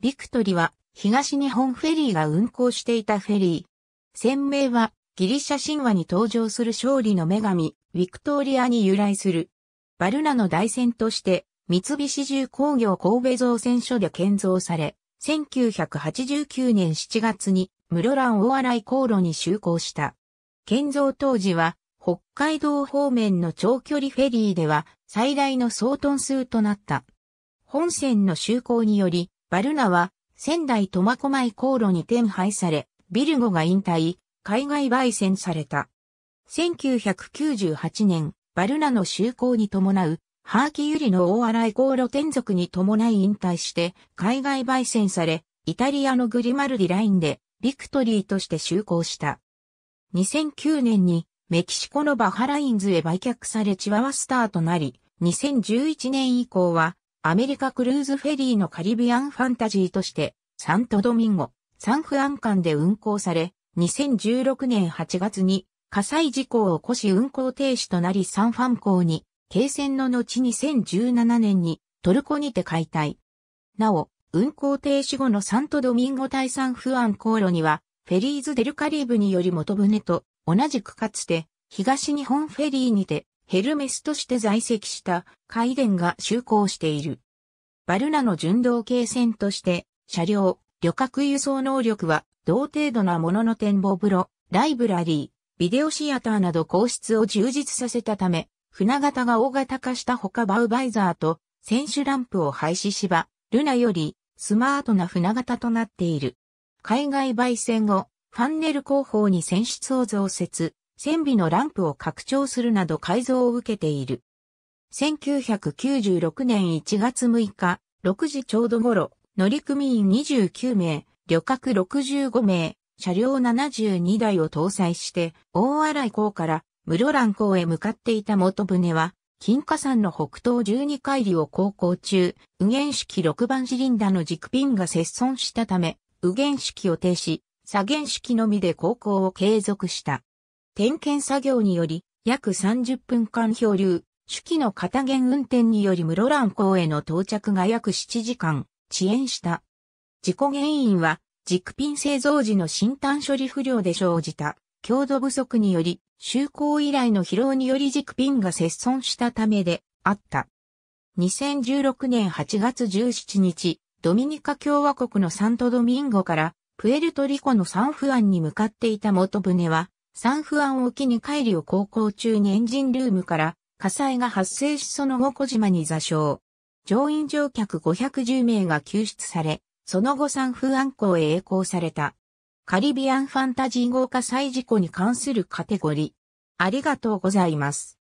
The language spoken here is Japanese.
ビクトリは東日本フェリーが運航していたフェリー。船名はギリシャ神話に登場する勝利の女神、ビィクトリアに由来する。バルナの大船として三菱重工業神戸造船所で建造され、1989年7月に室蘭大洗航路に就航した。建造当時は北海道方面の長距離フェリーでは最大の総トン数となった。本船の就航により、バルナは仙台苫小牧航路に転廃され、ビルゴが引退、海外焙煎された。1998年、バルナの就航に伴う、ハーキユリの大洗航路転属に伴い引退して、海外焙煎され、イタリアのグリマルディラインで、ビクトリーとして就航した。2009年に、メキシコのバハラインズへ売却されチワワスターとなり、2011年以降はアメリカクルーズフェリーのカリビアンファンタジーとして、サントドミンゴ、サンフアン間で運航され、2016年8月に火災事故を起こし運航停止となりサンファン港に、継戦の後2017年にトルコにて解体。なお、運航停止後のサントドミンゴ対サンフアン航路には、フェリーズデルカリーブにより元船と、同じくかつて、東日本フェリーにて、ヘルメスとして在籍した海ンが就航している。バルナの巡道系船として、車両、旅客輸送能力は同程度なものの展望風呂、ライブラリー、ビデオシアターなど皇室を充実させたため、船型が大型化したほかバウバイザーと選手ランプを廃止しば、ルナよりスマートな船型となっている。海外焙煎後、ファンネル広報に選出を増設、船尾のランプを拡張するなど改造を受けている。1996年1月6日、6時ちょうど頃、乗組員29名、旅客65名、車両72台を搭載して、大洗港から室蘭港へ向かっていた元船は、金華山の北東12海里を航行中、右舷式6番シリンダの軸ピンが接損したため、右舷式を停止、左舷式のみで航行を継続した。点検作業により、約30分間漂流、手記の片弦運転により室蘭港への到着が約7時間、遅延した。事故原因は、軸ピン製造時の新断処理不良で生じた、強度不足により、就航以来の疲労により軸ピンが欠損したためで、あった。2016年8月17日、ドミニカ共和国のサントドミンゴから、プエルトリコのサンフアンに向かっていた元船は、サンフアン沖に帰りを航行中にエンジンルームから火災が発生しその後小島に座礁。乗員乗客510名が救出され、その後サンフアン港へ栄光された。カリビアンファンタジー号火災事故に関するカテゴリー。ありがとうございます。